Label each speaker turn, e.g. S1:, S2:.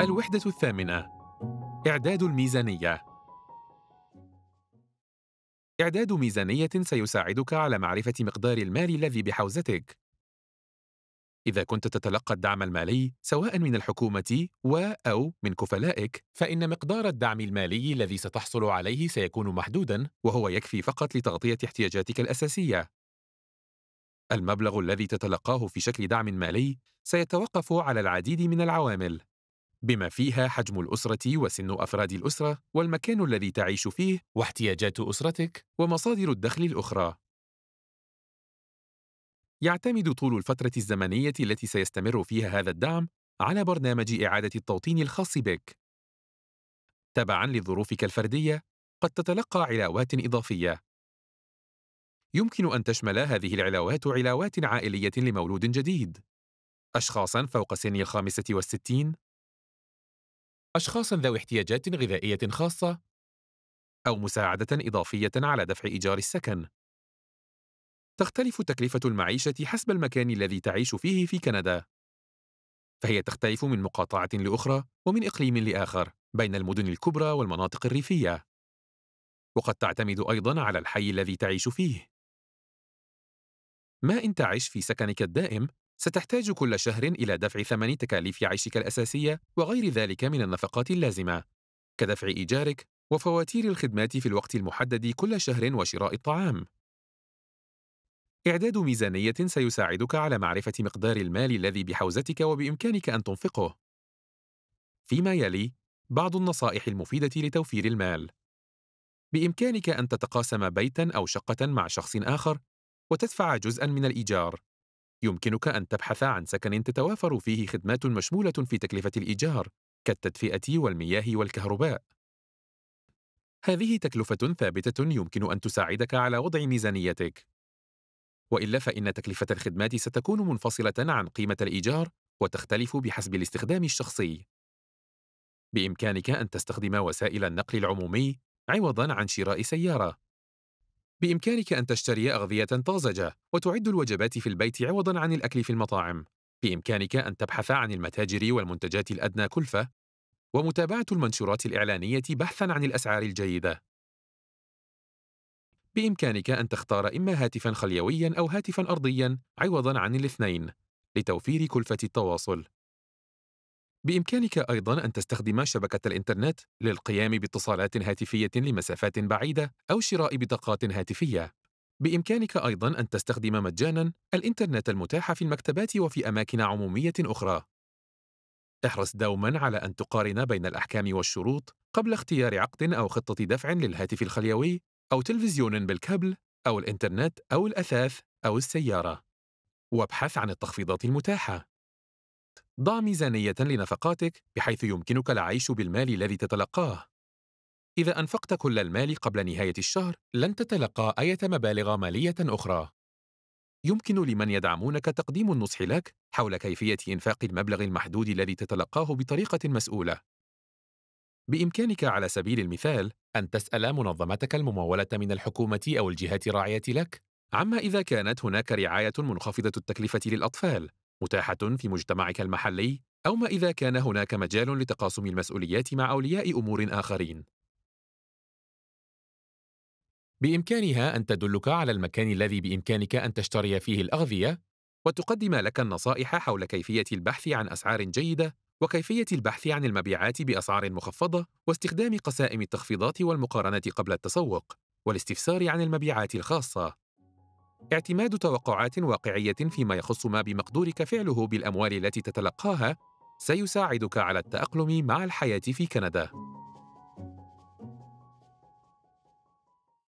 S1: الوحدة الثامنة إعداد الميزانية إعداد ميزانية سيساعدك على معرفة مقدار المال الذي بحوزتك. إذا كنت تتلقى الدعم المالي سواء من الحكومة و أو من كفلائك، فإن مقدار الدعم المالي الذي ستحصل عليه سيكون محدودًا، وهو يكفي فقط لتغطية احتياجاتك الأساسية. المبلغ الذي تتلقاه في شكل دعم مالي سيتوقف على العديد من العوامل، بما فيها حجم الأسرة وسن أفراد الأسرة والمكان الذي تعيش فيه واحتياجات أسرتك ومصادر الدخل الأخرى. يعتمد طول الفترة الزمنية التي سيستمر فيها هذا الدعم على برنامج إعادة التوطين الخاص بك. تبعًا لظروفك الفردية، قد تتلقى علاوات إضافية. يمكن أن تشمل هذه العلاوات علاوات عائلية لمولود جديد، أشخاصًا فوق سن الخامسة والستين أشخاص ذوي احتياجات غذائية خاصة أو مساعدة إضافية على دفع إيجار السكن. تختلف تكلفة المعيشة حسب المكان الذي تعيش فيه في كندا، فهي تختلف من مقاطعة لأخرى ومن إقليم لآخر بين المدن الكبرى والمناطق الريفية، وقد تعتمد أيضًا على الحي الذي تعيش فيه. ما إن تعيش في سكنك الدائم ستحتاج كل شهر إلى دفع ثمن تكاليف عيشك الأساسية وغير ذلك من النفقات اللازمة، كدفع إيجارك وفواتير الخدمات في الوقت المحدد كل شهر وشراء الطعام. إعداد ميزانية سيساعدك على معرفة مقدار المال الذي بحوزتك وبإمكانك أن تنفقه. فيما يلي بعض النصائح المفيدة لتوفير المال. بإمكانك أن تتقاسم بيتًا أو شقة مع شخص آخر وتدفع جزءًا من الإيجار. يمكنك أن تبحث عن سكن تتوافر فيه خدمات مشمولة في تكلفة الإيجار كالتدفئة والمياه والكهرباء. هذه تكلفة ثابتة يمكن أن تساعدك على وضع ميزانيتك. وإلا فإن تكلفة الخدمات ستكون منفصلة عن قيمة الإيجار وتختلف بحسب الاستخدام الشخصي. بإمكانك أن تستخدم وسائل النقل العمومي عوضًا عن شراء سيارة. بإمكانك أن تشتري أغذية طازجة وتعد الوجبات في البيت عوضًا عن الأكل في المطاعم. بإمكانك أن تبحث عن المتاجر والمنتجات الأدنى كلفة، ومتابعة المنشورات الإعلانية بحثًا عن الأسعار الجيدة. بإمكانك أن تختار إما هاتفًا خليويًا أو هاتفًا أرضيًا عوضًا عن الاثنين لتوفير كلفة التواصل. بإمكانك أيضاً أن تستخدم شبكة الإنترنت للقيام باتصالات هاتفية لمسافات بعيدة أو شراء بطاقات هاتفية. بإمكانك أيضاً أن تستخدم مجاناً الإنترنت المتاح في المكتبات وفي أماكن عمومية أخرى. احرص دوماً على أن تقارن بين الأحكام والشروط قبل اختيار عقد أو خطة دفع للهاتف الخليوي أو تلفزيون بالكابل أو الإنترنت أو الأثاث أو السيارة. وابحث عن التخفيضات المتاحة. ضع ميزانية لنفقاتك بحيث يمكنك العيش بالمال الذي تتلقاه. إذا أنفقت كل المال قبل نهاية الشهر، لن تتلقى أي مبالغ مالية أخرى. يمكن لمن يدعمونك تقديم النصح لك حول كيفية إنفاق المبلغ المحدود الذي تتلقاه بطريقة مسؤولة. بإمكانك على سبيل المثال أن تسأل منظمتك الممولة من الحكومة أو الجهات الراعية لك عما إذا كانت هناك رعاية منخفضة التكلفة للأطفال متاحة في مجتمعك المحلي أو ما إذا كان هناك مجال لتقاسم المسؤوليات مع أولياء أمور آخرين. بإمكانها أن تدلك على المكان الذي بإمكانك أن تشتري فيه الأغذية وتقدم لك النصائح حول كيفية البحث عن أسعار جيدة وكيفية البحث عن المبيعات بأسعار مخفضة واستخدام قسائم التخفيضات والمقارنة قبل التسوق والاستفسار عن المبيعات الخاصة اعتماد توقعات واقعية فيما يخص ما بمقدورك فعله بالأموال التي تتلقاها سيساعدك على التأقلم مع الحياة في كندا.